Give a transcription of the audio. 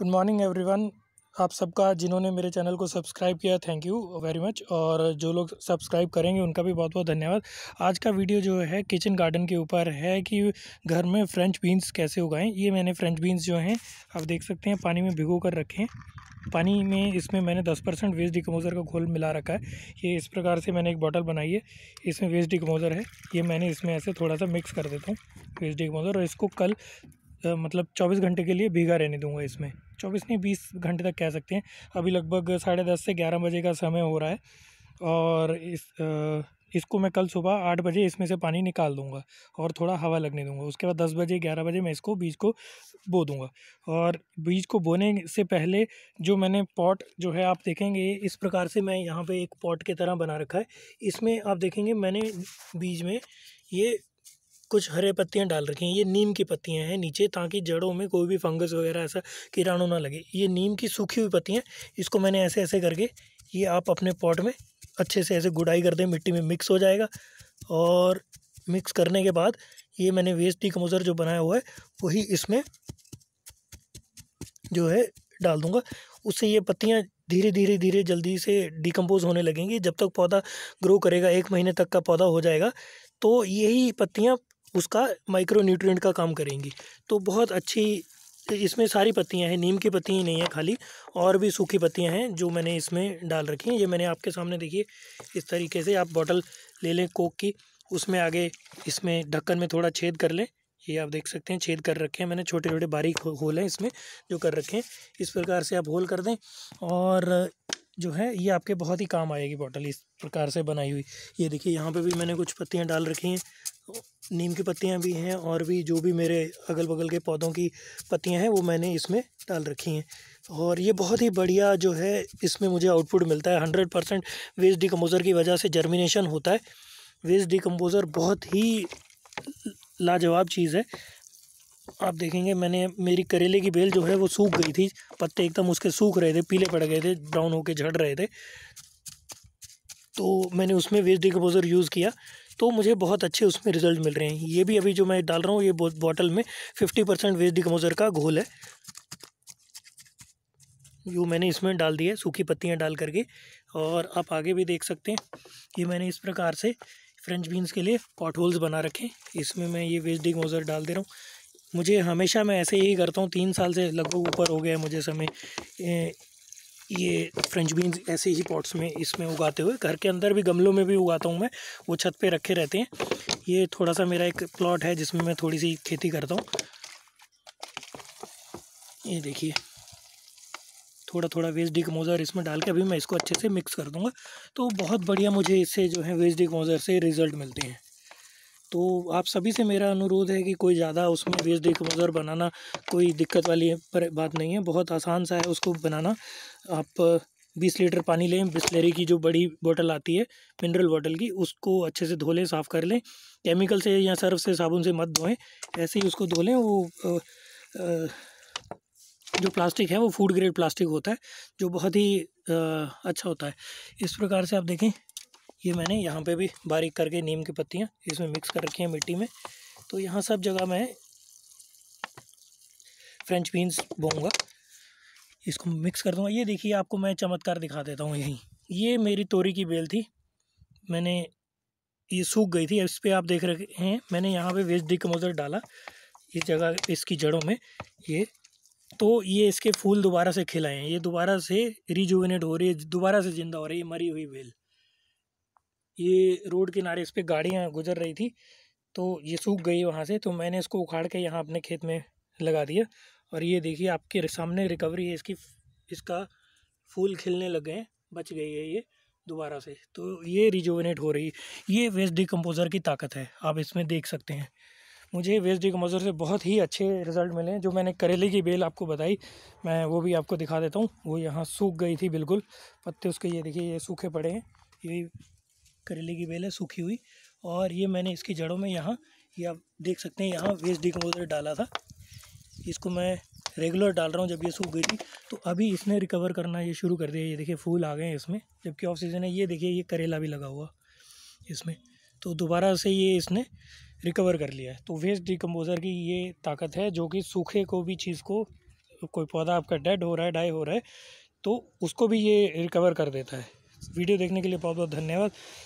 good morning everyone आप सबका जिन्होंने मेरे चैनल को सब्सक्राइब किया थैंक यू वेरी मच और जो लोग सब्सक्राइब करेंगे उनका भी बहुत बहुत धन्यवाद आज का वीडियो जो है किचन गार्डन के ऊपर है कि घर में फ्रेंच बीन्स कैसे उगाएं ये मैंने फ्रेंच बीन्स जो हैं आप देख सकते हैं पानी में भिगो कर रखें पानी में इसमें मैंने दस परसेंट वेस्ट डिकमोज़र का घोल मिला रखा है ये इस प्रकार से मैंने एक बॉटल बनाई है इसमें वेस्ट डिकमोज़र है ये मैंने इसमें ऐसे थोड़ा सा मिक्स कर देता हूँ वेस्ट डिकमोज़र और इसको कल मतलब चौबीस घंटे के लिए भीगा रहने दूंगा इसमें चौबीस नहीं बीस घंटे तक कह सकते हैं अभी लगभग साढ़े दस से ग्यारह बजे का समय हो रहा है और इस इसको मैं कल सुबह आठ बजे इसमें से पानी निकाल दूंगा और थोड़ा हवा लगने दूंगा उसके बाद दस बजे ग्यारह बजे मैं इसको बीज को बो दूंगा और बीज को बोने से पहले जो मैंने पॉट जो है आप देखेंगे इस प्रकार से मैं यहाँ पे एक पॉट की तरह बना रखा है इसमें आप देखेंगे मैंने बीज में ये कुछ हरे पत्तियाँ डाल रखी हैं ये नीम की पत्तियाँ हैं नीचे ताकि जड़ों में कोई भी फंगस वगैरह ऐसा किराणु ना लगे ये नीम की सूखी हुई पत्तियाँ इसको मैंने ऐसे ऐसे करके ये आप अपने पॉट में अच्छे से ऐसे गुडाई कर दें मिट्टी में मिक्स हो जाएगा और मिक्स करने के बाद ये मैंने वेस्ट डिकमोज़र जो बनाया हुआ है वही इसमें जो है डाल दूंगा उससे ये पत्तियाँ धीरे धीरे धीरे जल्दी से डिकम्पोज होने लगेंगी जब तक पौधा ग्रो करेगा एक महीने तक का पौधा हो जाएगा तो यही पत्तियाँ उसका माइक्रो न्यूट्रिएंट का काम करेंगी तो बहुत अच्छी इसमें सारी पत्तियां हैं नीम की पत्तियां नहीं हैं खाली और भी सूखी पत्तियां हैं जो मैंने इसमें डाल रखी हैं ये मैंने आपके सामने देखिए इस तरीके से आप बॉटल ले लें कोक की उसमें आगे इसमें ढक्कन में थोड़ा छेद कर लें ये आप देख सकते हैं छेद कर रखे हैं मैंने छोटे छोटे बारीक होल हैं इसमें जो कर रखे हैं इस प्रकार से आप होल कर दें और जो है ये आपके बहुत ही काम आएगी बॉटल इस प्रकार से बनाई हुई ये देखिए यहाँ पे भी मैंने कुछ पत्तियाँ डाल रखी हैं नीम की पत्तियाँ भी हैं और भी जो भी मेरे अगल बगल के पौधों की पत्तियाँ हैं वो मैंने इसमें डाल रखी हैं और ये बहुत ही बढ़िया जो है इसमें मुझे आउटपुट मिलता है हंड्रेड परसेंट वेस्ट डिकम्पोज़र की वजह से जर्मिनेशन होता है वेस्ट डिकम्पोज़र बहुत ही लाजवाब चीज़ है आप देखेंगे मैंने मेरी करेले की बेल जो है वो सूख गई थी पत्ते एकदम उसके सूख रहे थे पीले पड़ गए थे ब्राउन होके झड़ रहे थे तो मैंने उसमें वेस्ट डिकम्पोज़र यूज़ किया तो मुझे बहुत अच्छे उसमें रिजल्ट मिल रहे हैं ये भी अभी जो मैं डाल रहा हूँ ये बॉटल में फिफ्टी परसेंट वेस्ट डिकमोजर का घोल है जो मैंने इसमें डाल दिया है सूखी पत्तियाँ डाल करके और आप आगे भी देख सकते हैं ये मैंने इस प्रकार से फ्रेंच बीन्स के लिए पॉट होल्स बना रखे इसमें मैं ये वेस्ट डिकमोज़र डाल दे रहा हूँ मुझे हमेशा मैं ऐसे ही करता हूँ तीन साल से लगभग ऊपर हो गया है मुझे समय ये फ्रेंच बीन्स ऐसे ही पॉट्स में इसमें उगाते हुए घर के अंदर भी गमलों में भी उगाता हूँ मैं वो छत पे रखे रहते हैं ये थोड़ा सा मेरा एक प्लॉट है जिसमें मैं थोड़ी सी खेती करता हूँ ये देखिए थोड़ा थोड़ा वेस्ट डिकमोज़र इसमें डाल के अभी मैं इसको अच्छे से मिक्स कर दूँगा तो बहुत बढ़िया मुझे इससे जो है वेस्ट डिकमोज़र से रिज़ल्ट मिलते हैं तो आप सभी से मेरा अनुरोध है कि कोई ज़्यादा उसमें बेस डिकम्पोज़र बनाना कोई दिक्कत वाली पर बात नहीं है बहुत आसान सा है उसको बनाना आप बीस लीटर पानी लें बिस्लेरी की जो बड़ी बोतल आती है मिनरल बोतल की उसको अच्छे से धो लें साफ़ कर लें केमिकल से या सर्फ से साबुन से मत धोएं ऐसे ही उसको धो लें वो आ, आ, जो प्लास्टिक है वो फूड ग्रेड प्लास्टिक होता है जो बहुत ही आ, अच्छा होता है इस प्रकार से आप देखें ये मैंने यहाँ पे भी बारीक करके नीम की पत्तियाँ इसमें मिक्स कर रखी हैं मिट्टी में तो यहाँ सब जगह मैं फ्रेंच बीन्स बोऊँगा इसको मिक्स कर दूँगा ये देखिए आपको मैं चमत्कार दिखा देता हूँ यहीं ये मेरी तोरी की बेल थी मैंने ये सूख गई थी इस पर आप देख रहे हैं मैंने यहाँ पे डी डिकमोजर डाला इस जगह इसकी जड़ों में ये तो ये इसके फूल दोबारा से खिलाए हैं ये दोबारा से रिजुविनेट हो रही है दोबारा से ज़िंदा हो रही है मरी हुई बेल ये रोड किनारे इस पर गाड़ियाँ गुजर रही थी तो ये सूख गई वहाँ से तो मैंने इसको उखाड़ के यहाँ अपने खेत में लगा दिया और ये देखिए आपके सामने रिकवरी है इसकी इसका फूल खिलने लग गए बच गई है ये दोबारा से तो ये रिजोवनेट हो रही ये वेस्ट डिकम्पोज़र की ताकत है आप इसमें देख सकते हैं मुझे वेस्ट डिकम्पोज़र से बहुत ही अच्छे रिजल्ट मिले हैं जो मैंने करेले की बेल आपको बताई मैं वो भी आपको दिखा देता हूँ वो यहाँ सूख गई थी बिल्कुल पत्ते उसके ये देखिए ये सूखे पड़े हैं ये करेले की बेल है सूखी हुई और ये मैंने इसकी जड़ों में यहाँ ये आप देख सकते हैं यहाँ वेस्ट डिकम्पोजर डाला था इसको मैं रेगुलर डाल रहा हूँ जब ये सूख गई थी तो अभी इसने रिकवर करना ये शुरू कर दिया ये देखिए फूल आ गए हैं इसमें जबकि ऑफ सीज़न है ये देखिए ये करेला भी लगा हुआ इसमें तो दोबारा से ये इसने रिकवर कर लिया है तो वेस्ट डिकम्पोज़र की ये ताकत है जो कि सूखे को भी चीज़ को कोई पौधा आपका डेड हो रहा है डाई हो रहा है तो उसको भी ये रिकवर कर देता है वीडियो देखने के लिए बहुत बहुत धन्यवाद